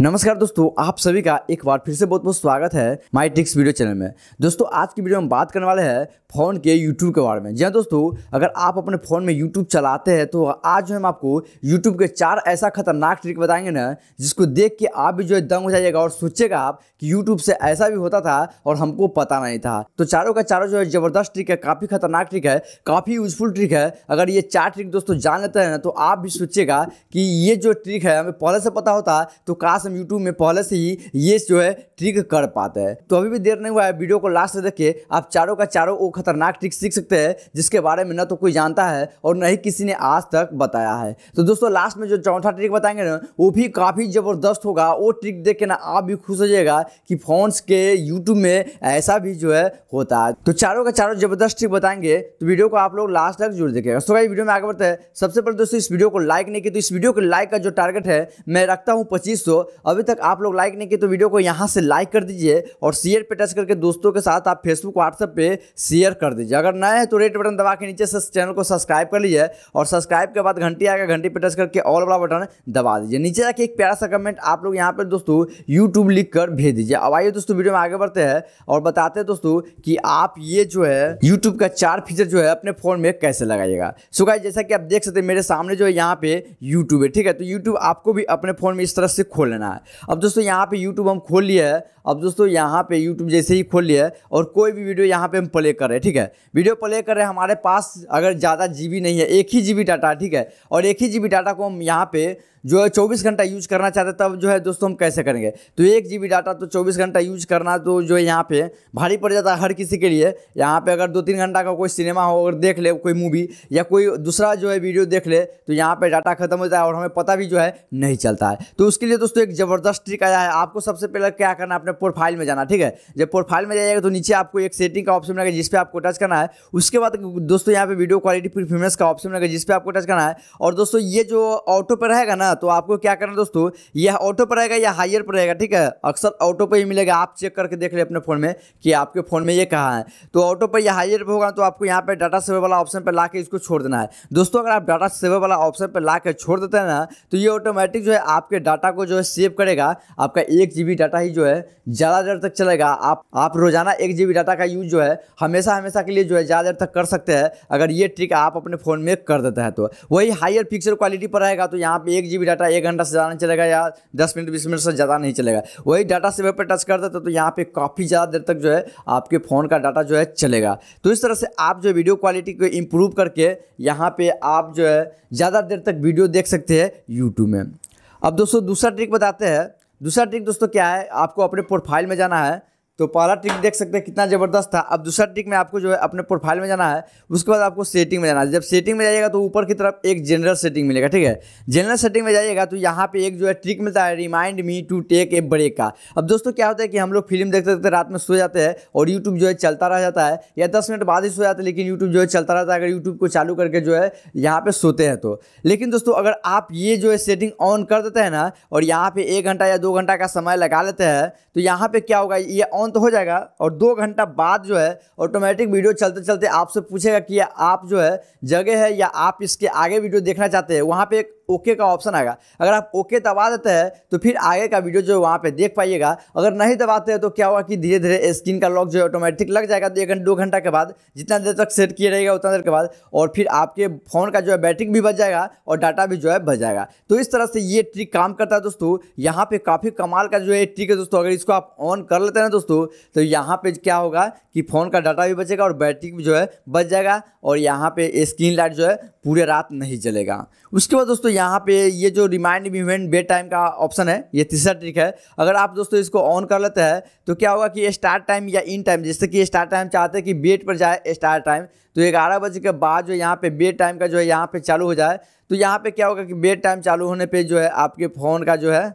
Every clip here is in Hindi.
नमस्कार दोस्तों आप सभी का एक बार फिर से बहुत बहुत स्वागत है माई टिक्स वीडियो चैनल में दोस्तों आज की वीडियो में बात करने वाले हैं फ़ोन के यूट्यूब के बारे में जी हाँ दोस्तों अगर आप अपने फ़ोन में यूट्यूब चलाते हैं तो आज जो हम आपको यूट्यूब के चार ऐसा खतरनाक ट्रिक बताएंगे ना जिसको देख के आप भी जो है दंग हो जाइएगा और सोचिएगा आप कि यूट्यूब से ऐसा भी होता था और हमको पता नहीं था तो चारों का चारों जो है ज़बरदस्त ट्रिक है काफ़ी खतरनाक ट्रिक है काफ़ी यूजफुल ट्रिक है अगर ये चार ट्रिक दोस्तों जान लेते हैं ना तो आप भी सोचिएगा कि ये जो ट्रिक है हमें पहले से पता होता तो काश हम YouTube में पहले से ही ये जो है ट्रिक कर पाते हैं तो अभी भी देर नहीं हुआ है वीडियो को लास्ट से देखिए आप चारों का चारों वो खतरनाक ट्रिक सीख सकते हैं जिसके बारे में ना तो कोई जानता है और ना ही किसी ने आज तक बताया है तो दोस्तों लास्ट में जो चौथा ट्रिक बताएंगे ना वो भी काफ़ी ज़बरदस्त होगा वो ट्रिक देख के ना आप भी खुश हो जाएगा कि फोन्स के यूट्यूब में ऐसा भी जो है होता है तो चारों का चारों जबरदस्त ट्रिक बताएंगे तो वीडियो को आप लोग लास्ट तक जरूर देखेगा सो वीडियो में आगे बढ़ते हैं सबसे पहले दोस्तों इस वीडियो को लाइक नहीं की तो इस वीडियो को लाइक का जो टारगेट है मैं रखता हूँ पच्चीस अभी तक आप लोग लाइक नहीं किए तो वीडियो को यहाँ से लाइक कर दीजिए और शेयर पे टच करके दोस्तों के साथ आप फेसबुक व्हाट्सएप पे शेयर कर दीजिए अगर नए हैं तो रेड बटन दबा के नीचे से चैनल को सब्सक्राइब कर लीजिए और सब्सक्राइब के बाद घंटी आएगा घंटी पे टच करके ऑल वाला बटन दबा दीजिए नीचे जाके एक प्यारा सा कमेंट आप लोग यहाँ पर दोस्तों यूट्यूब लिख कर भेज दीजिए अब आइए दोस्तों वीडियो में आगे बढ़ते हैं और बताते हैं दोस्तों कि आप ये जो है यूट्यूब का चार फीचर जो है अपने फ़ोन में कैसे लगाइएगा सो गाइस जैसा कि आप देख सकते हैं मेरे सामने जो है यहाँ पे यूट्यूब है ठीक है तो यूट्यूब आपको भी अपने फ़ोन में इस तरह से खोल लेना करना है अब दोस्तों यहाँ पे यूट्यूब हम खोल लिए अब दोस्तों यहाँ पे यूट्यूब जैसे ही खोल लिए और कोई भी वीडियो यहाँ पे हम प्ले कर रहे हैं ठीक है वीडियो प्ले कर रहे हैं हमारे पास अगर ज़्यादा जी नहीं है एक ही जी डाटा ठीक है और एक ही जी डाटा को हम यहाँ पर जो है चौबीस घंटा यूज करना चाहते तब जो है दोस्तों हम कैसे करेंगे तो एक जी डाटा तो चौबीस घंटा यूज करना तो जो है यहाँ पे भारी पड़ जाता है हर किसी के लिए यहाँ पे अगर दो तीन घंटा का कोई सिनेमा हो अगर देख ले कोई मूवी या कोई दूसरा जो है वीडियो देख ले तो यहाँ पर डाटा खत्म जाता है और हमें पता भी जो है नहीं चलता है तो उसके लिए दोस्तों एक ज़बरदस्त ट्रिक आया है आपको सबसे पहले क्या करना है अपने प्रोफाइल में जाना ठीक है जब प्रोफाइल में जाइएगा तो नीचे आपको एक सेटिंग का ऑप्शन मिलेगा जिसपे आपको टच करना है उसके बाद दोस्तों यहाँ पे वीडियो क्वालिटी परफॉर्मेंस का ऑप्शन मिलेगा जिस पर आपको टच करना है और दोस्तों ये जो ऑटो पर रहेगा ना तो आपको क्या करना है दोस्तों यह ऑटो पर रहेगा या हायर पर रहेगा ठीक है अक्सर ऑटो पर ही मिलेगा आप चेक करके देख ले अपने फ़ोन में कि आपके फ़ोन में ये कहाँ है तो ऑटो पर या हायर पर होगा तो आपको यहाँ पर डाटा सेवर वाला ऑप्शन पर ला इसको छोड़ देना है दोस्तों अगर आप डाटा सेवर वाला ऑप्शन पर ला छोड़ देते हैं ना तो ये ऑटोमेटिक जो है आपके डाटा को जो है सेव करेगा आपका एक डाटा ही जो है ज़्यादा देर तक चलेगा आप आप रोज़ाना एक जी डाटा का यूज़ जो है हमेशा हमेशा के लिए जो है ज़्यादा देर तक कर सकते हैं अगर ये ट्रिक आप अपने फ़ोन में कर देते हैं तो वही हायर पिक्चर क्वालिटी पर रहेगा तो यहाँ पे एक जी जी डाटा एक घंटा से ज़्यादा नहीं चलेगा या दस मिनट बीस मिनट से ज़्यादा नहीं चलेगा वही डाटा सेवर पर टच करते देते तो, तो यहाँ पर काफ़ी ज़्यादा देर तक जो है आपके फ़ोन का डाटा जो है चलेगा तो इस तरह से आप जो वीडियो क्वालिटी को इम्प्रूव करके यहाँ पर आप जो है ज़्यादा देर तक वीडियो देख सकते हैं यूट्यूब में अब दोस्तों दूसरा ट्रिक बताते हैं दूसरा ट्रिक दोस्तों क्या है आपको अपने प्रोफाइल में जाना है तो पहला ट्रिक देख सकते हैं कितना ज़बरदस्त था अब दूसरा ट्रिक में आपको जो है अपने प्रोफाइल में जाना है उसके बाद आपको सेटिंग में जाना है जब सेटिंग में जाइएगा तो ऊपर की तरफ एक जनरल सेटिंग मिलेगा ठीक है जनरल सेटिंग में जाइएगा तो यहाँ पे एक जो है ट्रिक मिलता है remind me to take a break का अब दोस्तों क्या होता है कि हम लोग फिल्म देखते देखते रात में सो जाते हैं और यूट्यूब जो है चलता रह जाता है या दस मिनट बाद ही सो जाता है लेकिन यूट्यूब जो है चलता रहता है अगर यूट्यूब को चालू करके जो है यहाँ पर सोते हैं तो लेकिन दोस्तों अगर आप ये जो है सेटिंग ऑन कर देते हैं ना और यहाँ पर एक घंटा या दो घंटा का समय लगा लेते हैं तो यहाँ पर क्या होगा ये ऑन ऑन तो हो जाएगा और दो घंटा बाद जो है ऑटोमेटिक वीडियो चलते चलते आपसे पूछेगा कि आप जो है जगह है या आप इसके आगे वीडियो देखना चाहते हैं वहाँ पर एक ओके का ऑप्शन आएगा अगर आप ओके दबा देते हैं तो फिर आगे का वीडियो जो वहाँ पे देख पाइएगा अगर नहीं दबाते हैं तो क्या होगा कि धीरे धीरे स्क्रीन का लॉक जो है ऑटोमेटिक लग जाएगा तो एक घंटे दो घंटा के बाद जितना देर तक सेट किया रहेगा उतना देर के बाद और फिर आपके फ़ोन का जो है बैटरी भी बच जाएगा और डाटा भी जो है बच जाएगा तो इस तरह से ये ट्रिक काम करता है दोस्तों यहाँ पर काफ़ी कमाल का जो है ट्रिक है दोस्तों अगर इसको आप ऑन कर लेते हैं ना दोस्तों तो यहाँ पर क्या होगा कि फ़ोन का डाटा भी बचेगा और बैटरी भी जो है बच जाएगा और यहाँ पर स्क्रीन लाइट जो है पूरे रात नहीं जलेगा उसके बाद दोस्तों यहाँ पे ये जो रिमाइंड इवेंट बेड टाइम का ऑप्शन है ये तीसरा ट्रिक है अगर आप दोस्तों इसको ऑन कर लेते हैं तो क्या होगा कि स्टार्ट टाइम या इन टाइम जैसे कि स्टार्ट टाइम चाहते हैं कि बेड पर जाए स्टार्ट टाइम तो ग्यारह बजे के बाद जो यहाँ पे बेड टाइम का जो है यहाँ पे चालू हो जाए तो यहाँ पे क्या होगा कि बेड टाइम चालू होने पर जो है आपके फ़ोन का जो है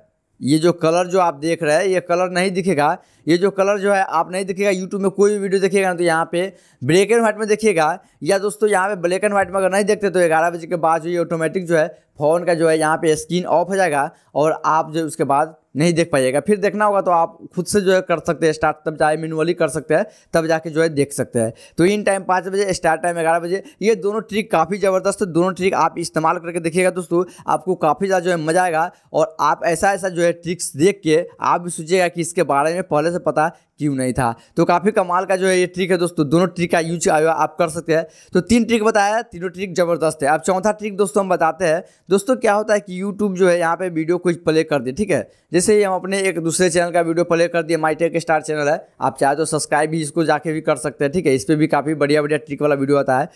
ये जो कलर जो आप देख रहे हैं ये कलर नहीं दिखेगा ये जो कलर जो है आप नहीं दिखेगा यूट्यूब में कोई भी वीडियो देखिएगा ना तो यहाँ पे ब्लैक एंड व्हाइट में देखिएगा या दोस्तों यहाँ पे ब्लैक एंड व्हाइट में अगर नहीं देखते तो ग्यारह बजे के बाद जो ये ऑटोमेटिक जो है फ़ोन का जो है यहाँ पे स्क्रीन ऑफ हो जाएगा और आप जो उसके बाद नहीं देख पाइएगा फिर देखना होगा तो आप खुद से जो है कर सकते हैं स्टार्ट तब चाहे मैनुअली कर सकते हैं तब जाके जो है देख सकते हैं तो इन टाइम पाँच बजे स्टार्ट टाइम ग्यारह बजे ये दोनों ट्रिक काफ़ी ज़बरदस्त है दोनों ट्रिक आप इस्तेमाल करके देखिएगा दोस्तों आपको काफ़ी ज़्यादा जो है मज़ा आएगा और आप ऐसा ऐसा जो है ट्रिक्स देख के आप भी सोचिएगा कि इसके बारे में पहले से पता क्यों नहीं था तो काफ़ी कमाल का जो है ये ट्रिक है दोस्तों दोनों ट्रिक का यूज आप कर सकते हैं तो तीन ट्रिक बताया तीनों ट्रिक ज़बरदस्त है अब चौथा ट्रिक दोस्तों हम बताते हैं दोस्तों क्या होता है कि यूट्यूब जो है यहाँ पे वीडियो कुछ प्ले कर दिए ठीक है जैसे ही हम अपने एक दूसरे चैनल का वीडियो प्ले कर दिए माई टेक स्टार चैनल है आप चाहे तो सब्सक्राइब भी इसको जाके भी कर सकते हैं ठीक है इस पर भी काफ़ी बढ़िया बढ़िया ट्रिक वाला वीडियो आता है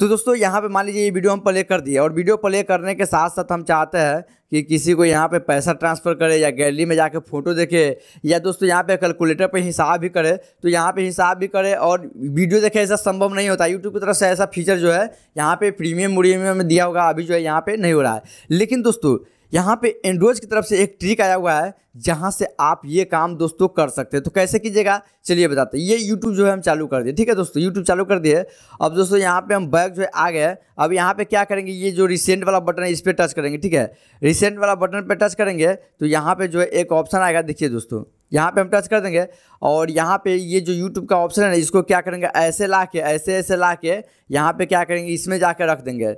तो दोस्तों यहाँ पे मान लीजिए ये वीडियो हम प्ले कर दिए और वीडियो प्ले करने के साथ साथ हम चाहते हैं कि किसी को यहाँ पे पैसा ट्रांसफ़र करे या गैलरी में जाके फ़ोटो देखे या दोस्तों यहाँ पे कैलकुलेटर पे हिसाब भी करे तो यहाँ पे हिसाब भी करे और वीडियो देखे ऐसा संभव नहीं होता यूट्यूब की तरफ से ऐसा फीचर जो है यहाँ पर प्रीमियम वीमियम में दिया होगा अभी जो है यहाँ पर नहीं हो रहा है लेकिन दोस्तों यहाँ पे एंड्रोज की तरफ से एक ट्रिक आया हुआ है जहाँ से आप ये काम दोस्तों कर सकते हैं तो कैसे कीजिएगा चलिए बताते हैं ये यूट्यूब जो है हम चालू कर दिए ठीक है दोस्तों यूट्यूब चालू कर दिए अब दोस्तों यहाँ पे हम बैग जो है आ गए अब यहाँ पे क्या करेंगे ये जो रिसेंट वाला बटन है इस पर टच करेंगे ठीक है रिसेंट वाला बटन पर टच करेंगे तो यहाँ पर जो है एक ऑप्शन आएगा देखिए दोस्तों यहाँ पे हम टच कर देंगे और यहाँ पे ये जो यूट्यूब का ऑप्शन है इसको क्या करेंगे ऐसे ला के ऐसे ऐसे ला के यहाँ पे क्या करेंगे इसमें जाकर रख देंगे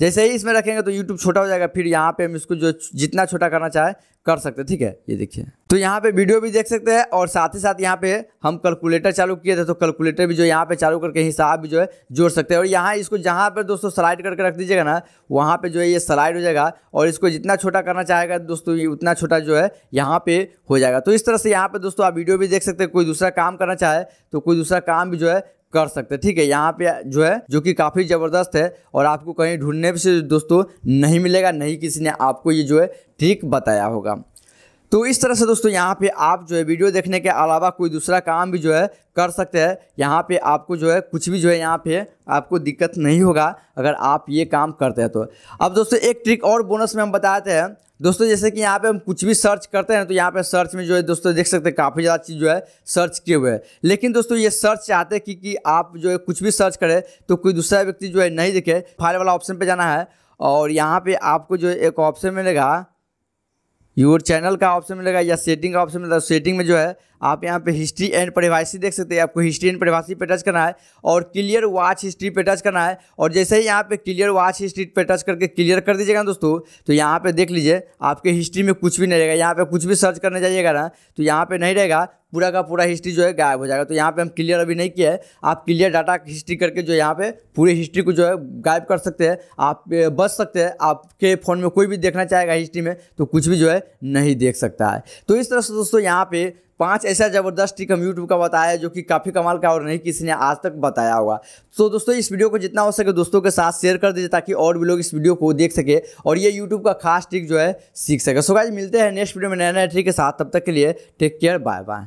जैसे ही इसमें रखेंगे तो यूट्यूब छोटा हो जाएगा फिर यहाँ पे हम इसको जो जितना छोटा करना चाहे कर सकते हैं ठीक है ये देखिए तो यहाँ पे वीडियो भी देख सकते हैं और साथ ही साथ यहाँ पे हम कैलकुलेटर चालू किए थे तो कैलकुलेटर भी जो यहाँ पे चालू करके हिसाब भी जो है जोड़ सकते हैं और यहाँ इसको जहाँ पर दोस्तों स्लाइड करके रख दीजिएगा ना वहाँ पे जो है ये स्लाइड हो जाएगा और इसको जितना छोटा करना चाहेगा दोस्तों ये उतना छोटा जो है यहाँ पर हो जाएगा तो इस तरह से यहाँ पर दोस्तों आप वीडियो भी देख सकते हैं कोई दूसरा काम करना चाहे तो कोई दूसरा काम भी जो है कर सकते हैं ठीक है यहाँ पे जो है जो कि काफ़ी ज़बरदस्त है और आपको कहीं ढूंढने से दोस्तों नहीं मिलेगा नहीं किसी ने आपको ये जो है ट्रिक बताया होगा तो इस तरह से दोस्तों यहाँ पे आप जो है वीडियो देखने के अलावा कोई दूसरा काम भी जो है कर सकते हैं यहाँ पे आपको जो है कुछ भी जो है यहाँ पे आपको दिक्कत नहीं होगा अगर आप ये काम करते हैं तो अब दोस्तों एक ट्रिक और बोनस में हम बताते हैं दोस्तों जैसे कि यहाँ पे हम कुछ भी सर्च करते हैं तो यहाँ पे सर्च में जो है दोस्तों देख सकते हैं काफ़ी ज़्यादा चीज़ जो है सर्च किए हुए हैं लेकिन दोस्तों ये सर्च चाहते हैं कि, कि आप जो है कुछ भी सर्च करें तो कोई दूसरा व्यक्ति जो है नहीं दिखे फाइल वाला ऑप्शन पे जाना है और यहाँ पे आपको जो है एक ऑप्शन मिलेगा यूर चैनल का ऑप्शन मिलेगा या सेटिंग का ऑप्शन मिलेगा सेटिंग में जो है आप यहाँ पे हिस्ट्री एंड परिभाषी देख सकते हैं आपको हिस्ट्री एंड परिभाषी पे टच करना है और क्लियर वाच हिस्ट्री पे टच करना है और जैसे ही यहाँ पे क्लियर वाच हिस्ट्री पे टच करके क्लियर कर दीजिएगा ना दोस्तों तो यहाँ पे देख लीजिए आपके हिस्ट्री में कुछ भी नहीं रहेगा यहाँ पे कुछ भी सर्च करने जाइएगा ना तो यहाँ पर नहीं रहेगा पूरा का पूरा हिस्ट्री जो है गायब हो जाएगा तो यहाँ पर हम क्लियर अभी नहीं किया है आप क्लियर डाटा हिस्ट्री करके जो यहाँ पर पूरे हिस्ट्री को जो है गायब कर सकते हैं आप बच सकते हैं आपके फ़ोन में कोई भी देखना चाहेगा हिस्ट्री में तो कुछ भी जो है नहीं देख सकता है तो इस तरह से दोस्तों यहाँ पर पांच ऐसा ज़बरदस्त ट्रिक हम यूट्यूब का बताया जो कि काफ़ी कमाल का और नहीं किसी ने आज तक बताया होगा तो दोस्तों इस वीडियो को जितना हो सके दोस्तों के साथ शेयर कर दीजिए ताकि और भी लोग इस वीडियो को देख सके और ये यूट्यूब का खास ट्रिक जो है सीख सके सो गाइस मिलते हैं नेक्स्ट वीडियो में नया नया ट्रिक के साथ तब तक के लिए टेक केयर बाय बाय